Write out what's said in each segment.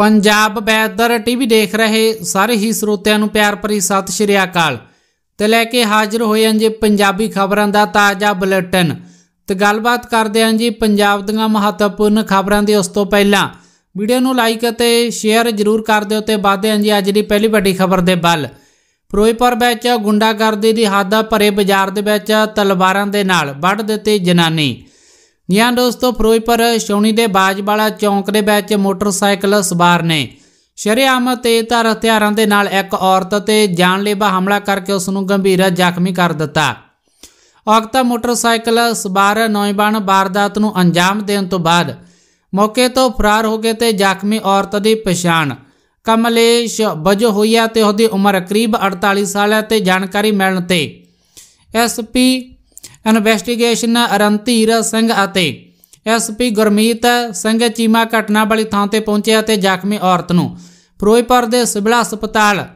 Punjab weather TV ਦੇਖ ਰਹੇ ਸਾਰੇ ਹੀ ਸਰੋਤਿਆਂ ਨੂੰ ਪਿਆਰ ਭਰੀ ਸਤਿ ਸ਼੍ਰੀ ਅਕਾਲ ਤੇ ਲੈ ਕੇ ਹਾਜ਼ਰ ਹੋਏ ਹਾਂ ਜੀ ਪੰਜਾਬੀ ਖਬਰਾਂ ਦਾ ਤਾਜ਼ਾ ਬੁਲੇਟਿਨ ਤੇ ਗੱਲਬਾਤ ਕਰਦੇ ਹਾਂ ਜੀ ਪੰਜਾਬ ਦੀਆਂ ਮਹੱਤਵਪੂਰਨ ਖਬਰਾਂ ਦੀ ਉਸ ਤੋਂ ਪਹਿਲਾਂ ਵੀਡੀਓ ਨੂੰ ਲਾਈਕ ਅਤੇ ਸ਼ੇਅਰ ਜ਼ਰੂਰ ਕਰ ਦਿਓ ਤੇ ਵਾਧੇ ਹਾਂ ਜੀ ਅੱਜ ਦੀ ਪਹਿਲੀ ਵੱਡੀ ਖਬਰ ਦੇ ਬਲ ਫਿਰੋਜ਼ਪੁਰ ਵਿੱਚ ਗੁੰਡਾਗਰਦੀ ਦੀ ਹੱਦ ਭਰੇ ਬਾਜ਼ਾਰ ਦੇ ਵਿੱਚ ਤਲਵਾਰਾਂ ਦੇ ਨਾਲ ਵੱਢ ਦਿੱਤੀ ਜਨਾਨੀ ਜਾਂ ਦੋਸਤੋ ਫਿਰੋਜ਼ਪੁਰ ਸ਼ੌਣੀ ਦੇ ਬਾਜਵਾਲਾ ਚੌਂਕ ਦੇ ਵਿੱਚ ਮੋਟਰਸਾਈਕਲ ਸਵਾਰ ਨੇ ਸ਼ਰੇਆਮ ਤੇਜ਼ਧਾਰ ਹਥਿਆਰਾਂ ਦੇ ਨਾਲ ਇੱਕ ਔਰਤ ਤੇ ਜਾਨਲੇਵਾ ਹਮਲਾ ਕਰਕੇ ਉਸ ਨੂੰ ਗੰਭੀਰ ਜ਼ਖਮੀ ਕਰ ਦਿੱਤਾ ਔਕਤਾ ਮੋਟਰਸਾਈਕਲ ਸਵਾਰ ਨੌਜਵਾਨ ਬਾਰਦਾਤ ਨੂੰ ਅੰਜਾਮ ਦੇਣ ਤੋਂ ਬਾਅਦ ਮੌਕੇ ਤੋਂ ਫਰਾਰ ਹੋ ਗਏ ਤੇ ਜ਼ਖਮੀ ਔਰਤ ਦੀ ਪਛਾਣ ਕਮਲੇਸ਼ ਵਜੋਂ ਹੋਈ ਹੈ ਤੇ ਉਹਦੀ ਉਮਰ ਕਰੀਬ 48 ਸਾਲ ਹੈ ਤੇ ਜਾਣਕਾਰੀ ਮਿਲਣ ਤੇ ਐਸਪੀ ਇਨਵੈਸਟੀਗੇਸ਼ਨ ਅਰੰਤੀਰ ਸਿੰਘ ਅਤੇ ਐਸਪੀ ਗੁਰਮੀਤ ਸਿੰਘ ਚੀਮਾ ਘਟਨਾ ਵਾਲੀ ਥਾਂ ਤੇ ਪਹੁੰਚੇ ਅਤੇ ਜ਼ਖਮੀ ਔਰਤ ਨੂੰ ਫਿਰੋਜ਼ਪੁਰ ਦੇ ਸਿਵਲ ਹਸਪਤਾਲ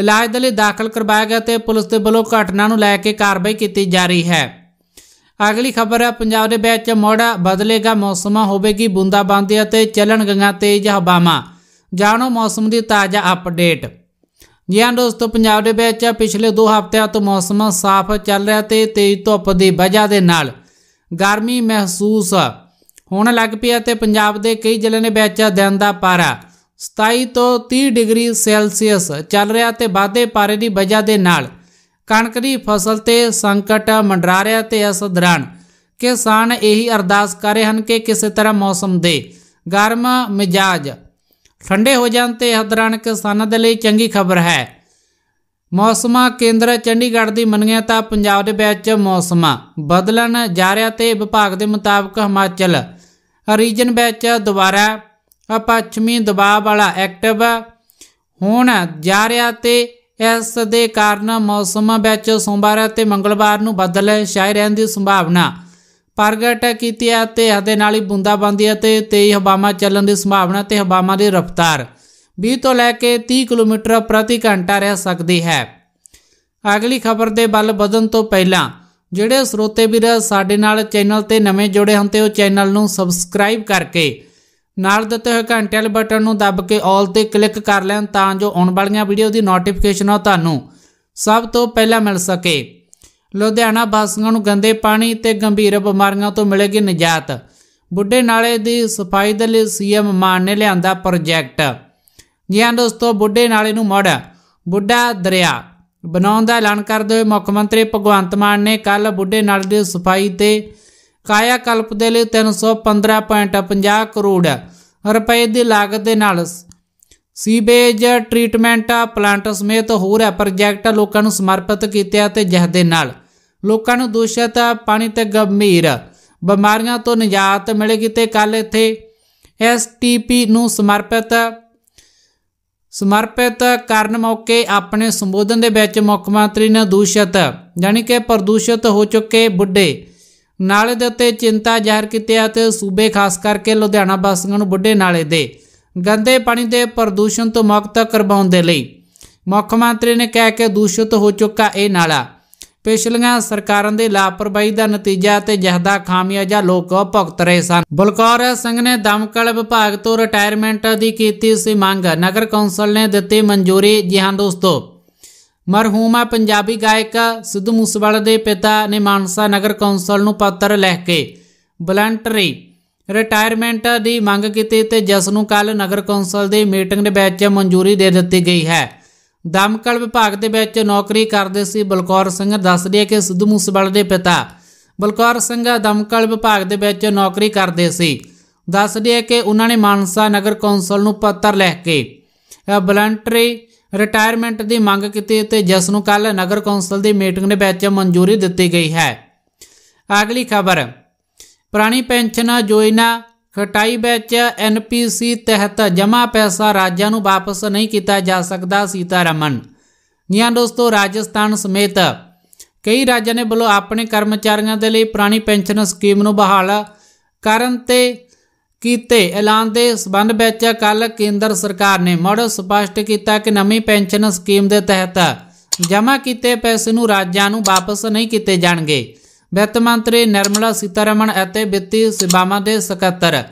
ਇਲਾਜ ਦੇ ਲਈ ਦਾਖਲ ਕਰਵਾਇਆ ਗਿਆ ਤੇ ਪੁਲਿਸ ਦੇ ਵੱਲੋਂ ਘਟਨਾ ਨੂੰ ਲੈ ਕੇ ਕਾਰਵਾਈ ਕੀਤੀ ਜਾ ਰਹੀ ਹੈ ਅਗਲੀ ਖਬਰ ਹੈ ਪੰਜਾਬ ਦੇ ਵਿੱਚ ਮੋੜਾ ਬਦਲੇਗਾ ਮੌਸਮ ਹੋਵੇਗੀ ਬੂੰਦਾਬਾਂਦੀ ਅਤੇ ਚੱਲਣ ਗੰਗਾ ਤੇਜ਼ ਹਵਾਵਾਂ ਜਾਣੋ ਮੌਸਮ ਦੀ ਤਾਜ਼ਾ ਅਪਡੇਟ ਜੀ ਹਾਂ ਦੋਸਤੋ ਪੰਜਾਬ ਦੇ ਵਿੱਚ ਪਿਛਲੇ 2 ਹਫ਼ਤਿਆਂ ਤੋਂ ਮੌਸਮ ਸਾਫ਼ ਚੱਲ ਰਿਹਾ ਤੇ ਤੇਜ਼ ਧੁੱਪ ਦੀ ਵਜ੍ਹਾ ਦੇ ਨਾਲ ਗਰਮੀ ਮਹਿਸੂਸ ਹੋਣ ਲੱਗ ਪਈ ਹੈ ਤੇ ਪੰਜਾਬ ਦੇ ਕਈ ਜ਼ਿਲ੍ਹਿਆਂ ਦੇ ਵਿੱਚ ਦਿਨ ਦਾ ਪਾਰਾ 27 ਤੋਂ 30 ਡਿਗਰੀ ਸੈਲਸੀਅਸ ਚੱਲ ਰਿਹਾ ਤੇ ਵਾਧੇ ਪਾਰੇ ਦੀ ਵਜ੍ਹਾ ਦੇ ਨਾਲ ਕਣਕ ਦੀ ਫਸਲ ਤੇ ਸੰਕਟ ਮੰਡਰਾ ਰਿਹਾ ਤੇ ਇਸ ਦੌਰਾਨ ਕਿਸਾਨ ਇਹੀ ਅਰਦਾਸ ਕਰ ਰਹੇ ਹਨ ਕਿ ਕਿਸੇ ਤਰ੍ਹਾਂ ਮੌਸਮ ਦੇ ਗਰਮ ਮਿਜਾਜ ਠੰਡੇ ਹੋ ਜਾਣ ਤੇ ਹਦਰਾਨ ਕਿਸਾਨਾਂ ਦੇ ਲਈ ਚੰਗੀ ਖਬਰ ਹੈ ਮੌਸਮਾ ਕੇਂਦਰ ਚੰਡੀਗੜ੍ਹ ਦੀ ਮੰਨਿਆ ਤਾਂ ਪੰਜਾਬ ਦੇ ਵਿੱਚ ਮੌਸਮਾ ਬਦਲਣ ਜਾ ਰਿਹਾ ਤੇ ਵਿਭਾਗ ਦੇ ਮੁਤਾਬਕ ਹਿਮਾਚਲ ਰੀਜਨ ਵਿੱਚ ਦੁਬਾਰਾ ਪੱਛਮੀ ਦਬਾਅ ਵਾਲਾ ਐਕਟਿਵ ਹੋਣ ਜਾ ਰਿਹਾ ਤੇ ਇਸ ਦੇ ਕਾਰਨ ਮੌਸਮ ਵਿੱਚ ਸੋਮਵਾਰ ਤੇ ਮੰਗਲਵਾਰ ਨੂੰ ਬਦਲ ਛਾਏ ਰਹਿਣ ਦੀ ਸੰਭਾਵਨਾ ਪ੍ਰਗਟ ਕੀਤੀ ਹੈ ਤੇ ਹਦੇ ਨਾਲ ਹੀ ਬੁੰਦਾਬਾਂਦੀ ਅਤੇ ਤੇਜ਼ ਹਵਾਵਾਂ ਚੱਲਣ ਦੀ ਸੰਭਾਵਨਾ ਤੇ ਹਵਾਵਾਂ ਦੀ ਰਫ਼ਤਾਰ 20 ਤੋਂ ਲੈ ਕੇ 30 ਕਿਲੋਮੀਟਰ ਪ੍ਰਤੀ ਘੰਟਾ ਰਹਿ ਸਕਦੀ ਹੈ ਅਗਲੀ ਖਬਰ ਦੇ ਬਲ ਵਧਣ ਤੋਂ ਪਹਿਲਾਂ ਜਿਹੜੇ ਸਰੋਤੇ ਵੀਰ ਸਾਡੇ ਨਾਲ ਚੈਨਲ ਤੇ ਨਵੇਂ ਜੁੜੇ ਹਨ ਤੇ ਉਹ ਚੈਨਲ ਨੂੰ ਸਬਸਕ੍ਰਾਈਬ ਕਰਕੇ ਨਾਲ ਦਿੱਤੇ ਹੋਏ ਘੰਟੇ ਵਾਲੇ ਬਟਨ ਨੂੰ ਦੱਬ ਕੇ ਆਲ ਤੇ ਕਲਿੱਕ ਕਰ ਲੈਣ ਤਾਂ ਜੋ ਆਉਣ ਵਾਲੀਆਂ ਵੀਡੀਓ ਦੀ ਨੋਟੀਫਿਕੇਸ਼ਨ ਤੁਹਾਨੂੰ ਸਭ ਤੋਂ ਪਹਿਲਾਂ ਮਿਲ ਸਕੇ ਲੁਧਿਆਣਾ ਵਾਸੀਆਂ ਨੂੰ ਗੰਦੇ ਪਾਣੀ ਤੇ ਗੰਭੀਰ ਬਿਮਾਰੀਆਂ ਤੋਂ ਮਿਲੇਗੀ ਨਜਾਤ ਬੁੱਢੇ ਨਾਲੇ ਦੀ ਸਫਾਈ ਦੇ ਲਈ ਸੀਐਮ ਮਾਨ ਨੇ ਲਿਆਂਦਾ ਪ੍ਰੋਜੈਕਟ ਜੀ ਹਾਂ ਦੋਸਤੋ ਬੁੱਢੇ ਨਾਲੇ ਨੂੰ ਮੋੜ ਬੁੱਢਾ ਦਰਿਆ ਬਣਾਉਣ ਦਾ ਐਲਾਨ ਕਰਦੇ ਹੋਏ ਮੁੱਖ ਮੰਤਰੀ ਭਗਵੰਤ ਮਾਨ ਨੇ ਕੱਲ ਬੁੱਢੇ ਨਾਲੇ ਦੀ ਸਫਾਈ ਤੇ ਕਾਇਆ ਕਲਪ ਦੇ ਲਈ 315.50 ਕਰੋੜ ਰੁਪਏ ਦੀ ਲਾਗਤ ਦੇ ਨਾਲ ਸੀਵੇਜ ਟ੍ਰੀਟਮੈਂਟ ਪਲਾਂਟ ਸਮੇਤ ਹੋਰ ਪ੍ਰੋਜੈਕਟ ਲੋਕਾਂ ਨੂੰ ਸਮਰਪਿਤ ਕੀਤੇ ਤੇ ਜਿਸ ਦੇ ਨਾਲ ਲੋਕਾਂ ਨੂੰ ਦੂਸ਼ਿਤ ਪਾਣੀ ਤੇ ਗੰਭੀਰ ਬਿਮਾਰੀਆਂ ਤੋਂ ਨਿਜਾਤ ਮਿਲੇਗੀ ਤੇ ਕੱਲ ਇੱਥੇ ਐਸਟੀਪੀ ਨੂੰ ਸਮਰਪਿਤ ਸਮਰਪਿਤ ਕਰਨ ਮੌਕੇ ਆਪਣੇ ਸੰਬੋਧਨ ਦੇ ਵਿੱਚ ਮੁੱਖ ਮੰਤਰੀ ਨੇ ਦੂਸ਼ਿਤ ਯਾਨੀ ਕਿ ਪ੍ਰਦੂਸ਼ਿਤ ਹੋ ਚੁੱਕੇ ਬੁੱਢੇ ਨਾਲੇ ਦੇ ਉੱਤੇ ਚਿੰਤਾ ਜ਼ਾਹਰ ਕੀਤੀ ਤੇ ਸੂਬੇ ਖਾਸ ਕਰਕੇ ਲੁਧਿਆਣਾ ਵਾਸੀਆਂ ਨੂੰ ਬੁੱਢੇ ਨਾਲੇ ਦੇ ਗੰਦੇ ਪਾਣੀ ਦੇ ਪ੍ਰਦੂਸ਼ਣ ਤੋਂ ਮੁਕਤ ਕਰਵਾਉਣ ਦੇ ਲਈ ਮੁੱਖ ਮੰਤਰੀ ਨੇ ਕਹਿ ਕੇ ਦੂਸ਼ਿਤ ਹੋ ਚੁੱਕਾ ਇਹ ਨਾਲਾ ਪਿਛਲੀਆਂ ਸਰਕਾਰਾਂ ਦੇ ਲਾਪਰਵਾਹੀ ਦਾ ਨਤੀਜਾ ਤੇ ਜਹਦਾ ਜਾਂ ਲੋਕ ਭੁਗਤ ਰਹੇ ਸਨ ਬਲਕਾਰ ਸਿੰਘ ਨੇ ਦਮਕਲ ਵਿਭਾਗ ਤੋਂ ਰਿਟਾਇਰਮੈਂਟ ਦੀ ਕੀਤੀ ਸੀ ਮੰਗ ਨਗਰ ਕੌਂਸਲ ਨੇ ਦਿੱਤੀ ਮਨਜ਼ੂਰੀ ਜੀ ਹਾਂ ਦੋਸਤੋ ਮਰਹੂਮਾ ਪੰਜਾਬੀ ਗਾਇਕ ਸਿੱਧੂ ਮੂਸੇਵਾਲਾ ਦੇ ਪਿਤਾ ਨੇ ਮਾਨਸਾ ਨਗਰ ਕੌਂਸਲ ਨੂੰ ਪੱਤਰ ਲਿਖ ਕੇ ਵਲੰਟਰੀ ਰਿਟਾਇਰਮੈਂਟ ਦੀ ਮੰਗ ਕੀਤੀ ਤੇ ਜਸ ਨੂੰ ਕੱਲ ਨਗਰ ਕੌਂਸਲ ਦੀ ਮੀਟਿੰਗ ਦੇ ਵਿੱਚ ਮਨਜ਼ੂਰੀ ਦੇ ਦਿੱਤੀ ਗਈ ਹੈ ਦਮਕਲ ਵਿਭਾਗ ਦੇ ਵਿੱਚ ਨੌਕਰੀ ਕਰਦੇ ਸੀ ਬਲਕੌਰ ਸਿੰਘ ਦੱਸਦੇ ਕਿ ਸਿੱਧੂ ਮੂਸੇਵਾਲ ਦੇ ਪਿਤਾ ਬਲਕੌਰ ਸਿੰਘ ਦਮਕਲ ਵਿਭਾਗ ਦੇ ਵਿੱਚ ਨੌਕਰੀ ਕਰਦੇ ਸੀ ਦੱਸਦੇ ਕਿ ਉਹਨਾਂ ਨੇ ਮਾਨਸਾ ਨਗਰ ਕੌਂਸਲ ਨੂੰ ਪੱਤਰ ਲਿਖ ਕੇ ਵਲੰਟਰੀ ਰਿਟਾਇਰਮੈਂਟ ਦੀ ਮੰਗ ਕੀਤੀ ਤੇ ਜਸ ਨੂੰ ਕੱਲ ਨਗਰ ਕੌਂਸਲ ਦੀ ਮੀਟਿੰਗ ਦੇ ਵਿੱਚ ਮਨਜ਼ੂਰੀ ਦਿੱਤੀ ਗਈ ਹੈ ਅਗਲੀ ਖਬਰ ਪੁਰਾਣੀ ਪੈਨਸ਼ਨਾਂ ਯੋਜਨਾ ਖਟਾਈ ਵਿੱਚ ਐਨਪੀਸੀ ਤਹਿਤ ਜਮਾ ਪੈਸਾ ਰਾਜਾਂ ਨੂੰ ਵਾਪਸ ਨਹੀਂ ਕੀਤਾ ਜਾ ਸਕਦਾ ਸੀਤਾਰਮਨ ਨਿਆਂ ਦੋਸਤੋ ਰਾਜਸਥਾਨ ਸਮੇਤ ਕਈ ਰਾਜਾਂ ਨੇ ਬਲੋ ਆਪਣੇ ਕਰਮਚਾਰੀਆਂ ਦੇ ਲਈ ਪੁਰਾਣੀ ਪੈਨਸ਼ਨ ਸਕੀਮ ਨੂੰ ਬਹਾਲ ਕਰਨ ਤੇ ਕੀਤੇ ਐਲਾਨ ਦੇ ਸਬੰਧ ਵਿੱਚ ਕੱਲ ਕੇਂਦਰ ਸਰਕਾਰ ਨੇ ਮੁੜ ਸਪਸ਼ਟ ਕੀਤਾ ਕਿ ਨਵੀਂ ਪੈਨਸ਼ਨ ਸਕੀਮ ਦੇ ਤਹਿਤ ਜਮਾ ਕੀਤੇ ਪੈਸੇ ਨੂੰ ਰਾਜਾਂ ਨੂੰ ਵਾਪਸ ਨਹੀਂ ਕੀਤੇ ਜਾਣਗੇ ਵਿੱਤ ਮੰਤਰੀ ਨਿਰਮਲਾ ਸਿਤਾਰਮਨ ਅਤੇ ਵਿੱਤੀ ਸੇਵਾਵਾਂ ਦੇ ਸਕੱਤਰ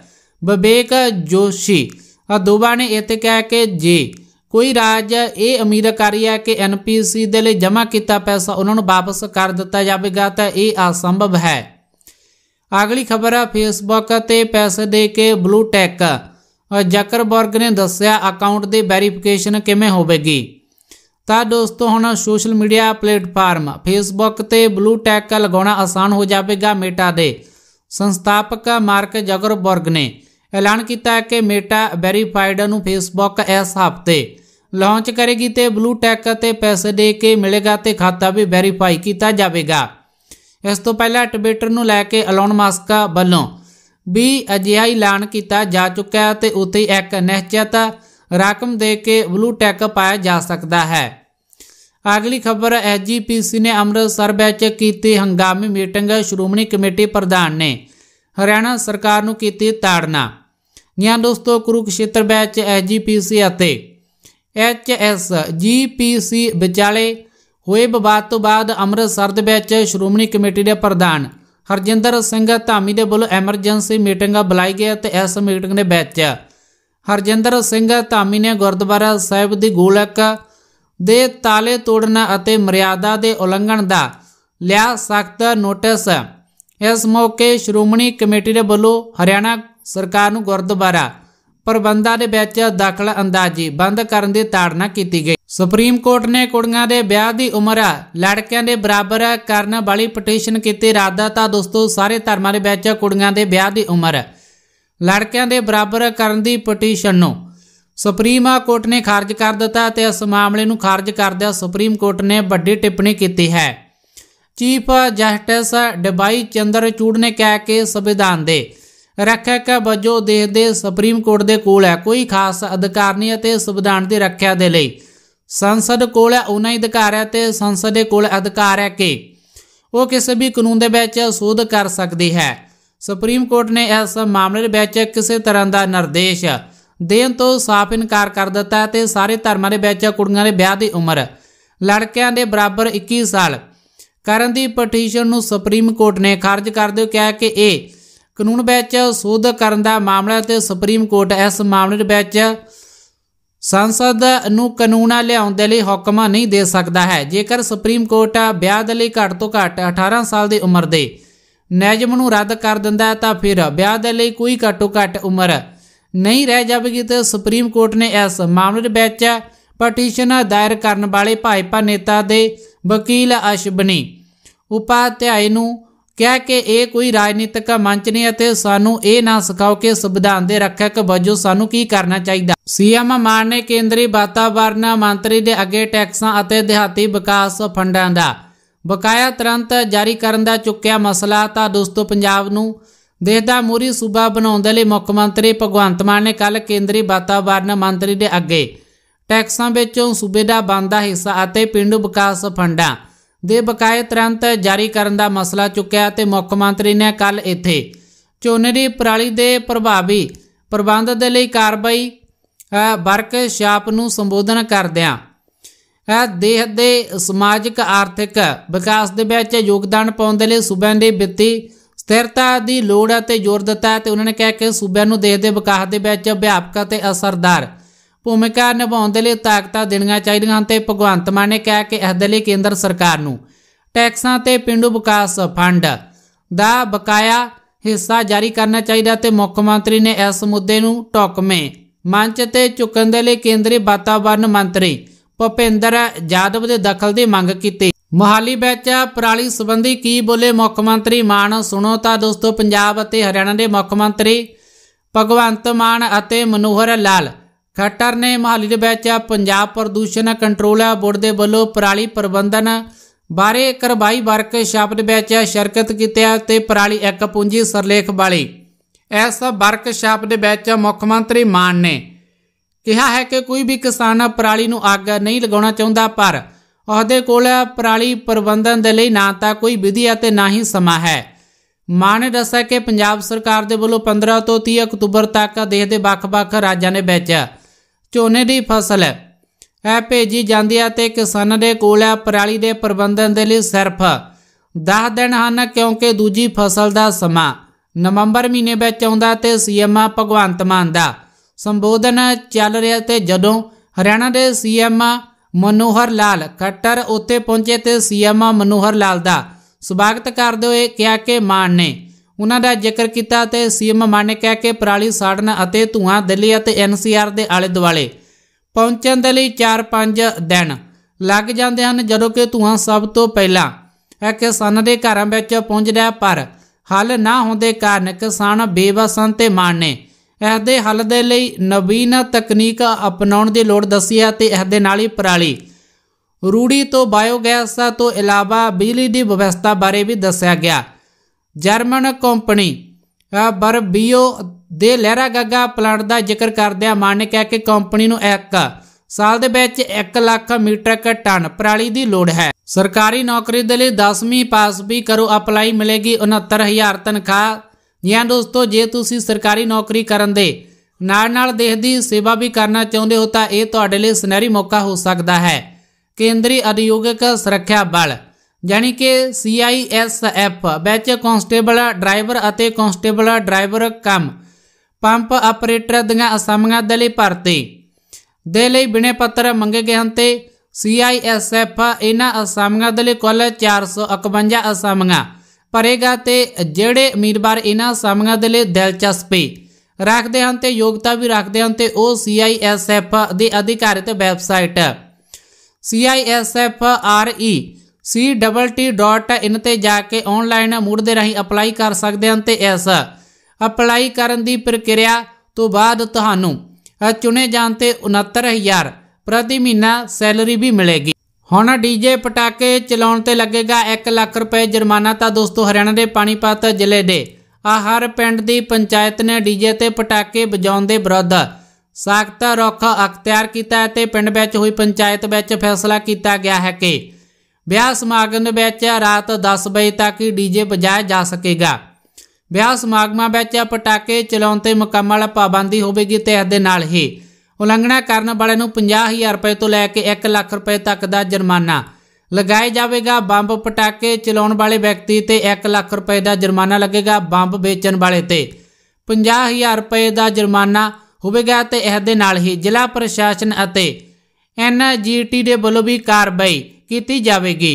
ਵਿਵੇਕ ਜੋਸ਼ੀ ਅਦੋਬਾ ਨੇ ਇਹ ਕਹਿ ਕੇ ਜੀ ਕੋਈ ਰਾਜ ਇਹ ਅਮੀਰ ਕਰੀ ਹੈ ਕਿ ਐਨਪੀਸੀ ਦੇ ਲਈ ਜਮ੍ਹਾਂ ਕੀਤਾ ਪੈਸਾ ਉਹਨਾਂ ਨੂੰ ਵਾਪਸ ਕਰ ਦਿੱਤਾ ਜਾਵੇਗਾ ਤਾਂ ਇਹ ਅਸੰਭਵ ਹੈ ਅਗਲੀ ਖਬਰ ਹੈ ਫੇਸਬੁੱਕ ਤੇ ਪੈਸੇ ਦੇ ਕੇ ਬਲੂ ਟੈਕ ਜ਼ਕਰਬਰਗ ਨੇ ਦੱਸਿਆ ਅਕਾਊਂਟ ਦੀ ਵੈਰੀਫਿਕੇਸ਼ਨ ਕਿਵੇਂ ਹੋਵੇਗੀ ਤਾਂ ਦੋਸਤੋ ਹੁਣ ਸੋਸ਼ਲ ਮੀਡੀਆ ਪਲੇਟਫਾਰਮ ਫੇਸਬੁੱਕ ਤੇ ਬਲੂ ਟੈਗ ਲਗਾਉਣਾ ਆਸਾਨ ਹੋ ਜਾਵੇਗਾ ਮੇਟਾ ਦੇ ਸੰਸਥਾਪਕ ਮਾਰਕ ਜਗਰਬਰਗ ਨੇ ਐਲਾਨ ਕੀਤਾ ਹੈ ਕਿ ਮੇਟਾ ਵੈਰੀਫਾਈਡ ਨੂੰ ਫੇਸਬੁੱਕ ਇਸ ਹਫਤੇ ਲਾਂਚ ਕਰੇਗੀ ਤੇ ਬਲੂ ਟੈਗ ਤੇ ਪੈਸੇ ਦੇ ਕੇ ਮਿਲੇਗਾ ਤੇ ਖਾਤਾ ਵੀ ਵੈਰੀਫਾਈ ਕੀਤਾ ਜਾਵੇਗਾ ਇਸ ਤੋਂ ਪਹਿਲਾਂ ਟਵਿੱਟਰ ਨੂੰ ਲੈ ਕੇ ਐਲਨ ਮਾਸਕ ਵੱਲੋਂ ਵੀ ਅਜਿਹਾ ਐਲਾਨ ਕੀਤਾ ਜਾ ਚੁੱਕਾ ਹੈ ਤੇ ਉੱਤੇ ਇੱਕ ਨਿਸ਼ਚਿਤ ਰਕਮ ਦੇ ਕੇ ਬਲੂ ਟੈਕ ਪਾਇਆ ਜਾ ਸਕਦਾ ਹੈ ਅਗਲੀ ਖਬਰ ਐਜੀਪੀਸੀ ਨੇ ਅੰਮ੍ਰਿਤਸਰ ਵਿੱਚ ਕੀਤੀ ਹੰਗਾਮੀ ਮੀਟਿੰਗ ਸ਼੍ਰੋਮਣੀ ਕਮੇਟੀ ਪ੍ਰਧਾਨ ਨੇ ਹਰਿਆਣਾ ਸਰਕਾਰ ਨੂੰ ਕੀਤੀ ਤਾੜਨਾ ਨਿਆਂ ਦੋਸਤੋ ਕੁਰੂਕਸ਼ੇਤਰ ਵਿੱਚ ਐਜੀਪੀਸੀ ਅਤੇ ਐਚਐਸ ਜੀਪੀਸੀ ਵਿਚਾਲੇ ਹੋਏ ਵਿਵਾਦ ਤੋਂ ਬਾਅਦ ਅੰਮ੍ਰਿਤਸਰ ਦੇ ਵਿੱਚ ਸ਼੍ਰੋਮਣੀ ਕਮੇਟੀ ਦੇ ਪ੍ਰਧਾਨ ਹਰਜਿੰਦਰ ਸਿੰਘ ਧਾਮੀ ਦੇ ਵੱਲੋਂ ਐਮਰਜੈਂਸੀ ਮੀਟਿੰਗ ਬੁਲਾਈ ਗਈ ਤੇ ਇਸ ਮੀਟਿੰਗ ਦੇ ਵਿੱਚ ਹਰਜਿੰਦਰ ਸਿੰਘ ਧਾਮੀ ਨੇ ਗੁਰਦੁਆਰਾ ਸਾਹਿਬ ਦੀ ਗੋਲਕ ਦੇ ਤਾਲੇ ਤੋੜਨ ਅਤੇ ਮਰਿਆਦਾ ਦੇ ਉਲੰਘਣ ਦਾ ਲਿਆ ਸਖਤ ਨੋਟਿਸ ਇਸ ਮੌਕੇ ਸ਼੍ਰੋਮਣੀ ਕਮੇਟੀ ਦੇ ਵੱਲੋਂ ਹਰਿਆਣਾ ਸਰਕਾਰ ਨੂੰ ਗੁਰਦੁਆਰਾ ਪ੍ਰਬੰਧਾਂ ਦੇ ਵਿੱਚ ਦਖਲ ਅੰਦਾਜ਼ੀ ਬੰਦ ਕਰਨ ਦੀ ਤਾੜਨਾ ਕੀਤੀ ਗਈ ਸੁਪਰੀਮ ਕੋਰਟ ਨੇ ਕੁੜੀਆਂ ਦੇ ਵਿਆਹ ਦੀ ਉਮਰ ਲੜਕਿਆਂ ਦੇ ਬਰਾਬਰ ਕਰਨ ਵਾਲੀ ਪਟੀਸ਼ਨ ਕੀਤੀ ਰਾਦਾ ਤਾਂ ਦੋਸਤੋ ਸਾਰੇ ਧਰਮਾਂ ਦੇ ਵਿੱਚ ਕੁੜੀਆਂ ਦੇ ਵਿਆਹ ਦੀ ਉਮਰ ਲੜਕਿਆਂ ਦੇ ਬਰਾਬਰ ਕਰਨ ਦੀ ਪਟੀਸ਼ਨ ਨੂੰ ਸੁਪਰੀਮ ਕੋਰਟ ਨੇ ਖਾਰਜ ਕਰ ਦਿੱਤਾ ਤੇ ਇਸ ਮਾਮਲੇ ਨੂੰ ਖਾਰਜ ਕਰਦਿਆ ਸੁਪਰੀਮ ਕੋਰਟ ਨੇ ਵੱਡੀ ਟਿੱਪਣੀ ਕੀਤੀ ਹੈ chief justice DY Chandrachud ਨੇ ਕਹਿ ਕੇ ਸੰਵਿਧਾਨ ਦੇ ਰੱਖਿਆਕ ਵਜੋਂ ਦੇਸ਼ ਦੇ ਸੁਪਰੀਮ ਕੋਰਟ ਦੇ ਕੋਲ ਹੈ ਕੋਈ ਖਾਸ ਅਧਿਕਾਰ ਨਹੀਂ ਅਤੇ ਸੰਵਿਧਾਨ ਦੀ ਰੱਖਿਆ ਦੇ ਲਈ ਸੰਸਦ ਕੋਲ ਹੈ ਉਹਨਾਂ ਹੀ ਅਧਿਕਾਰ ਹੈ ਤੇ ਸੰਸਦ ਦੇ ਕੋਲ ਅਧਿਕਾਰ ਹੈ ਕਿ ਉਹ ਕਿਸੇ ਵੀ ਕਾਨੂੰਨ ਦੇ ਵਿੱਚ ਸੋਧ ਕਰ ਸਕਦੀ ਹੈ ਸੁਪਰੀਮ ਕੋਰਟ ਨੇ ਇਸ ਮਾਮਲੇ ਵਿੱਚ ਕਿਸੇ ਤਰ੍ਹਾਂ ਦਾ ਨਿਰਦੇਸ਼ ਦੇਣ ਤੋਂ ਸਾਫ਼ ਇਨਕਾਰ ਕਰ ਦਿੱਤਾ ਤੇ ਸਾਰੇ ਧਰਮਾਂ ਦੇ ਵਿੱਚ ਕੁੜੀਆਂ ਦੇ ਵਿਆਹ ਦੀ ਉਮਰ ਲੜਕਿਆਂ ਦੇ ਬਰਾਬਰ 21 ਸਾਲ ਕਰਨ ਦੀ ਪਟੀਸ਼ਨ ਨੂੰ ਸੁਪਰੀਮ ਕੋਰਟ ਨੇ ਖਾਰਜ ਕਰਦੇ ਹੋਏ ਕਿਹਾ ਕਿ ਇਹ ਕਾਨੂੰਨ ਵਿੱਚ ਸੋਧ ਕਰਨ ਦਾ ਮਾਮਲਾ ਤੇ ਸੁਪਰੀਮ ਕੋਰਟ ਇਸ ਮਾਮਲੇ ਦੇ ਵਿੱਚ ਸੰਸਦ ਨੂੰ ਕਾਨੂੰਨਾਂ ਲਿਆਉਣ ਦੇ ਲਈ ਹੁਕਮਾਂ ਨਹੀਂ ਦੇ ਸਕਦਾ ਹੈ ਜੇਕਰ ਸੁਪਰੀਮ ਕੋਰਟ ਵਿਆਹ ਦੇ ਲਈ ਘੱਟ ਤੋਂ ਘੱਟ 18 ਸਾਲ ਦੀ ਉਮਰ ਦੇ ਨਿਯਮ ਨੂੰ ਰੱਦ ਕਰ ਦਿੰਦਾ ਤਾਂ ਫਿਰ ਵਿਆਹ ਦੇ ਲਈ ਕੋਈ ਘੱਟੋ ਘੱਟ ਉਮਰ ਨਹੀਂ ਰਹਿ ਜਾਵੇਗੀ ਤੇ ਸੁਪਰੀਮ ਕੋਰਟ ਨੇ ਇਸ ਮਾਮਲੇ ਦੇ ਵਿੱਚ ਪਟੀਸ਼ਨ ਦਾਇਰ ਕਰਨ ਵਾਲੇ ਭਾਜਪਾ ਨੇਤਾ ਦੇ ਵਕੀਲ ਅਸ਼ਬਨੀ ਉਪਾਧਿਆਏ ਨੂੰ ਕਿਹਾ ਕਿ ਇਹ ਕੋਈ ਰਾਜਨੀਤਿਕ ਮੰਚ ਨਹੀਂ ਅਤੇ ਸਾਨੂੰ ਇਹ ਨਾ ਸਿਖਾਓ ਕਿ ਸੰਵਿਧਾਨ ਦੇ ਰੱਖਿਅਕ ਵਜੋਂ ਸਾਨੂੰ ਕੀ ਕਰਨਾ ਚਾਹੀਦਾ ਸੀਐਮ ਮਾਨ ਨੇ ਕੇਂਦਰੀ ਵਾਤਾਵਰਣ ਮੰਤਰੀ ਦੇ ਅੱਗੇ ਟੈਕਸਾਂ ਅਤੇ ਦਿਹਾਤੀ ਵਿਕਾਸ ਫੰਡਾਂ ਦਾ ਬਕਾਇਆ ਤਰੰਤ ਜਾਰੀ ਕਰਨ ਦਾ ਚੁੱਕਿਆ ਮਸਲਾ ਤਾਂ ਦੋਸਤੋ ਪੰਜਾਬ ਨੂੰ ਦੇਸ਼ ਦਾ ਮੋਰੀ ਸੂਬਾ ਬਣਾਉਣ ਦੇ ਲਈ ਮੁੱਖ ਮੰਤਰੀ ਭਗਵੰਤ ਮਾਨ ਨੇ ਕੱਲ ਕੇਂਦਰੀ ਵਾਤਾਵਰਣ ਮੰਤਰੀ ਦੇ ਅੱਗੇ ਟੈਕਸਾਂ ਵਿੱਚੋਂ ਸੂਬੇ ਦਾ ਬੰਦਾ ਹਿੱਸਾ ਅਤੇ ਪਿੰਡੂ ਵਿਕਾਸ ਫੰਡਾਂ ਦੇ ਬਕਾਇਆ ਤਰੰਤ ਜਾਰੀ ਕਰਨ ਦਾ ਮਸਲਾ ਚੁੱਕਿਆ ਤੇ ਮੁੱਖ ਮੰਤਰੀ ਨੇ ਕੱਲ ਇੱਥੇ ਝੋਨੇ ਦੀ ਪਰਾਲੀ ਦੇ ਪ੍ਰਭਾਵੀ ਪ੍ਰਬੰਧ ਦੇ ਲਈ ਕਾਰਵਾਈ ਵਰਕਸ਼ਾਪ ਨੂੰ ਸੰਬੋਧਨ ਕਰਦਿਆਂ ਹੈ ਦੇਹ ਦੇ ਸਮਾਜਿਕ ਆਰਥਿਕ ਵਿਕਾਸ ਦੇ ਵਿੱਚ ਯੋਗਦਾਨ ਪਾਉਣ ਦੇ ਲਈ ਸੂਬਿਆਂ ਦੀ ਵਿੱਤੀ ਸਥਿਰਤਾ ਦੀ ਲੋੜ ਅਤੇ ਜ਼ੋਰ ਦਿੱਤਾ ਤੇ ਉਹਨਾਂ ਨੇ ਕਿਹਾ ਕਿ ਸੂਬਿਆਂ ਨੂੰ ਦੇਸ਼ ਦੇ ਵਿਕਾਸ ਦੇ ਵਿੱਚ ਅਭਿਆਪਕ ਤੇ ਅਸਰਦਾਰ ਭੂਮਿਕਾ ਨਿਭਾਉਣ ਦੇ ਲਈ ਤਾਕਤਾਂ ਦੇਣੀਆਂ ਚਾਹੀਦੀਆਂ ਹਨ ਤੇ ਭਗਵੰਤ ਮਾਨ ਨੇ ਕਿਹਾ ਕਿ ਇਸ ਦੇ ਲਈ ਕੇਂਦਰ ਸਰਕਾਰ ਨੂੰ ਟੈਕਸਾਂ ਤੇ ਪਿੰਡੂ ਵਿਕਾਸ ਫੰਡ ਦਾ ਬਕਾਇਆ ਹਿੱਸਾ ਜਾਰੀ ਕਰਨਾ ਚਾਹੀਦਾ ਤੇ ਮੁੱਖ ਮੰਤਰੀ ਨੇ ਇਸ ਮੁੱਦੇ ਨੂੰ ਟੋਕਮੇ ਮੰਚ ਤੇ ਚੁੱਕਣ ਦੇ ਲਈ ਕੇਂਦਰੀ ਵਾਤਾਵਰਣ ਮੰਤਰੀ ਭੁਪਿੰਦਰ ਜਾਦਵ ਦੇ ਦਖਲ ਦੀ ਮੰਗ ਕੀਤੀ ਮੋਹਾਲੀ ਵਿੱਚ ਪਰਾਲੀ ਸੰਬੰਧੀ ਕੀ ਬੋਲੇ ਮੁੱਖ ਮੰਤਰੀ ਮਾਨ ਸੁਣੋ ਤਾਂ ਦੋਸਤੋ ਪੰਜਾਬ ਅਤੇ ਹਰਿਆਣਾ ਦੇ ਮੁੱਖ ਮੰਤਰੀ ਭਗਵੰਤ ਮਾਨ ਅਤੇ ਮਨੋਹਰ ਲਾਲ ਖੱਟਰ ਨੇ ਮੋਹਾਲੀ ਦੇ ਵਿੱਚ ਪੰਜਾਬ ਪ੍ਰਦੂਸ਼ਣ ਕੰਟਰੋਲ ਬੋਰਡ ਦੇ ਵੱਲੋਂ ਪਰਾਲੀ ਪ੍ਰਬੰਧਨ ਬਾਰੇ ਕਰਵਾਈ ਵਰਕਸ਼ਾਪ ਦੇ ਵਿੱਚ ਸ਼ਿਰਕਤ ਕੀਤੀ ਤੇ ਪਰਾਲੀ ਇੱਕ ਪੂੰਜੀ ਸਰਲੇਖ ਵਾਲੀ ਇਸ ਵਰਕਸ਼ਾਪ ਦੇ ਵਿੱਚ ਮੁੱਖ ਮੰਤਰੀ ਮਾਨ ਨੇ ਕਿਹਾ ਹੈ ਕਿ ਕੋਈ ਵੀ ਕਿਸਾਨ ਪਰਾਲੀ ਨੂੰ ਅੱਗ ਨਹੀਂ ਲਗਾਉਣਾ ਚਾਹੁੰਦਾ ਪਰ ਉਹਦੇ ਕੋਲ ਪਰਾਲੀ ਪ੍ਰਬੰਧਨ ਦੇ ਲਈ ਨਾ ਤਾਂ ਕੋਈ ਵਿਧੀ ਅਤੇ ਨਾ ਹੀ ਸਮਾਂ ਹੈ ਮਾਂ ਦੱਸਿਆ ਕਿ ਪੰਜਾਬ ਸਰਕਾਰ ਦੇ ਵੱਲੋਂ 15 ਤੋਂ 30 ਅਕਤੂਬਰ ਤੱਕ ਦੇਸ਼ ਦੇ ਵੱਖ-ਵੱਖ ਰਾਜਾਂ ਦੇ ਵਿੱਚ ਝੋਨੇ ਦੀ ਫਸਲ ਹੈ ਭੇਜੀ ਜਾਂਦੀ ਹੈ ਤੇ ਕਿਸਾਨਾਂ ਦੇ ਕੋਲ ਪਰਾਲੀ ਦੇ ਪ੍ਰਬੰਧਨ ਦੇ ਲਈ ਸਿਰਫ 10 ਦਿਨ ਹਨ ਕਿਉਂਕਿ ਦੂਜੀ ਫਸਲ ਦਾ ਸਮਾਂ ਨਵੰਬਰ ਮਹੀਨੇ ਵਿੱਚ ਆਉਂਦਾ ਤੇ ਸੀਐਮ ਭਗਵੰਤ ਮਾਨ ਦਾ ਸੰਬੋਧਨ ਚੱਲ ਰਿਹਾ ਤੇ ਜਦੋਂ ਹਰਿਆਣਾ ਦੇ ਸੀਐਮ ਮਨੋਹਰ ਲਾਲ ਖੱਟਰ ਉੱਤੇ ਪਹੁੰਚੇ ਤੇ ਸੀਐਮ ਮਨੋਹਰ ਲਾਲ ਦਾ ਸਵਾਗਤ ਕਰਦੇ ਹੋਏ ਕਿਹਾ ਕਿ ਮਾਨ ਨੇ ਉਹਨਾਂ ਦਾ ਜ਼ਿਕਰ ਕੀਤਾ ਤੇ ਸੀਐਮ ਮਾਨ ਨੇ ਕਿਹਾ ਕਿ ਪਰਾਲੀ ਸਾੜਨ ਅਤੇ ਧੂਆਂ ਦਿੱਲੀ ਅਤੇ ਐਨਸੀਆਰ ਦੇ ਆਲੇ ਦੁਆਲੇ ਪਹੁੰਚਣ ਦੇ ਲਈ 4-5 ਦਿਨ ਲੱਗ ਜਾਂਦੇ ਹਨ ਜਦੋਂ ਕਿ ਧੂਆਂ ਸਭ ਤੋਂ ਪਹਿਲਾਂ ਹੈ ਕਿਸਾਨ ਦੇ ਘਰਾਂ ਵਿੱਚ ਪਹੁੰਚਦਾ ਪਰ ਹੱਲ ਨਾ ਹੁੰਦੇ ਕਾਰਨ ਕਿਸਾਨ ਬੇਵਸਨ ਤੇ ਮਾਨ ਨੇ ਇਸ ਦੇ ਹੱਲ ਦੇ ਲਈ ਨਵੀਨ ਤਕਨੀਕਾਂ ਅਪਣਾਉਣ ਦੀ ਲੋੜ ਦੱਸੀ ਹੈ ਤੇ ਇਸ ਦੇ ਨਾਲ ਹੀ ਪਰਾਲੀ ਰੂੜੀ ਤੋਂ ਬਾਇਓਗੈਸ ਤੋਂ ਇਲਾਵਾ ਬਿਜਲੀ ਦੀ ਵਿਵਸਥਾ ਬਾਰੇ ਵੀ ਦੱਸਿਆ ਗਿਆ ਜਰਮਨ ਕੰਪਨੀ ਬਰ ਬੀਓ ਦੇ ਲਹਿਰਾਗਾਗਾ ਪਲਾਂਟ ਦਾ ਜ਼ਿਕਰ ਕਰਦਿਆਂ ਮਾਨ ਨੇ ਕਿ ਕੰਪਨੀ ਨੂੰ ਇੱਕ ਸਾਲ ਦੇ ਵਿੱਚ 1 ਲੱਖ ਮੀਟਰ ਟਨ ਪਰਾਲੀ ਦੀ ਲੋੜ ਹੈ ਸਰਕਾਰੀ ਨੌਕਰੀ ਦੇ ਲਈ 10ਵੀਂ ਪਾਸ ਵੀ ਕਰੋ ਅਪਲਾਈ ਮਿਲੇਗੀ 69000 ਤਨਖਾਹ ਜਾਂ ਦੋਸਤੋ ਜੇ ਤੁਸੀਂ ਸਰਕਾਰੀ ਨੌਕਰੀ ਕਰਨ ਦੇ ਨਾਲ ਨਾਲ ਦੇਸ਼ ਦੀ ਸੇਵਾ ਵੀ ਕਰਨਾ ਚਾਹੁੰਦੇ ਹੋ ਤਾਂ ਇਹ ਤੁਹਾਡੇ ਲਈ ਸੁਨਹਿਰੀ ਮੌਕਾ ਹੋ ਸਕਦਾ ਹੈ ਕੇਂਦਰੀ ਅਧਿਯੋਗਿਕ ਸੁਰੱਖਿਆ ਬਲ ਯਾਨੀ ਕਿ CISF ਵਿੱਚ ਕਨਸਟੇਬਲ ਡਰਾਈਵਰ ਅਤੇ ਕਨਸਟੇਬਲ ਡਰਾਈਵਰ ਕੰਮ ਪੰਪ ਆਪਰੇਟਰ ਦੀਆਂ ਅਸਾਮੀਆਂ ਦੇ ਲਈ ਭਰਤੀ ਦੇ ਲਈ ਬਿਨੇ ਪੱਤਰ ਮੰਗੇ ਗਏ ਹਨ ਤੇ CISF ਇਹਨਾਂ ਅਸਾਮੀਆਂ ਦੇ ਲਈ ਕੁੱਲ 451 ਅਸਾਮੀਆਂ ਭਰੇਗਾ ਤੇ ਜਿਹੜੇ ਉਮੀਦਵਾਰ ਇਹਨਾਂ ਸਾਮੀਆਂ ਦੇ ਲਈ ਦਿਲਚਸਪੀ ਰੱਖਦੇ ਹਨ ਤੇ ਯੋਗਤਾ ਵੀ ਰੱਖਦੇ ਹਨ ਤੇ ਉਹ CISF ਦੇ ਅਧਿਕਾਰਿਤ ਵੈਬਸਾਈਟ CISFRE.CWT.IN ਤੇ ਜਾ ਕੇ ਆਨਲਾਈਨ ਮੂਡ ਦੇ ਰਹੀ ਅਪਲਾਈ ਕਰ ਸਕਦੇ ਹਨ ਤੇ ਇਸ ਅਪਲਾਈ ਕਰਨ ਦੀ ਪ੍ਰਕਿਰਿਆ ਤੋਂ ਬਾਅਦ ਤੁਹਾਨੂੰ ਚੁਣੇ ਜਾਣ ਤੇ 69000 ਪ੍ਰਤੀ ਮਹੀਨਾ ਸੈਲਰੀ ਵੀ ਮਿਲੇਗੀ ਹੁਣ ਡੀਜੇ ਪਟਾਕੇ ਚਲਾਉਣ ਤੇ ਲੱਗੇਗਾ 1 ਲੱਖ ਰੁਪਏ ਜੁਰਮਾਨਾ ਤਾਂ ਦੋਸਤੋ ਹਰਿਆਣਾ ਦੇ ਪਾਣੀਪਤ ਜ਼ਿਲ੍ਹੇ ਦੇ ਆ ਹਰ ਪਿੰਡ ਦੀ ਪੰਚਾਇਤ ਨੇ ਡੀਜੇ ਤੇ ਪਟਾਕੇ ਵਜਾਉਣ ਦੇ ਵਿਰੁੱਧ ਸਖਤ ਰੁਖ ਅਖਤਿਆਰ ਕੀਤਾ ਹੈ ਤੇ ਪਿੰਡ ਵਿੱਚ ਹੋਈ ਪੰਚਾਇਤ ਵਿੱਚ ਫੈਸਲਾ ਕੀਤਾ ਗਿਆ ਹੈ ਕਿ ਵਿਆਹ ਸਮਾਗਮ ਵਿੱਚ ਰਾਤ 10 ਵਜੇ ਤੱਕ ਹੀ ਡੀਜੇ ਵਜਾਇਆ ਜਾ ਸਕੇਗਾ ਵਿਆਹ ਸਮਾਗਮਾਂ ਵਿੱਚ ਪਟਾਕੇ ਚਲਾਉਣ ਤੇ ਮੁਕੰਮਲ ਪਾਬੰਦੀ ਹੋਵੇਗੀ ਤੇ ਇਸ ਦੇ ਨਾਲ ਹੀ ਉਲੰਘਣਾ ਕਰਨ ਵਾਲੇ ਨੂੰ 50000 ਰੁਪਏ ਤੋਂ ਲੈ ਕੇ 1 ਲੱਖ ਰੁਪਏ ਤੱਕ ਦਾ ਜੁਰਮਾਨਾ ਲਗਾਇਆ ਜਾਵੇਗਾ ਬੰਬ ਪਟਾਕੇ ਚਲਾਉਣ ਵਾਲੇ ਵਿਅਕਤੀ ਤੇ 1 ਲੱਖ ਰੁਪਏ ਦਾ ਜੁਰਮਾਨਾ ਲੱਗੇਗਾ ਬੰਬ ਵੇਚਣ ਵਾਲੇ ਤੇ 50000 ਰੁਪਏ ਦਾ ਜੁਰਮਾਨਾ ਹੋਵੇਗਾ ਤੇ ਇਸ ਦੇ ਨਾਲ ਹੀ ਜ਼ਿਲ੍ਹਾ ਪ੍ਰਸ਼ਾਸਨ ਅਤੇ ਐਨਜੀਟੀ ਦੇ ਵੱਲੋਂ ਵੀ ਕਾਰਵਾਈ ਕੀਤੀ ਜਾਵੇਗੀ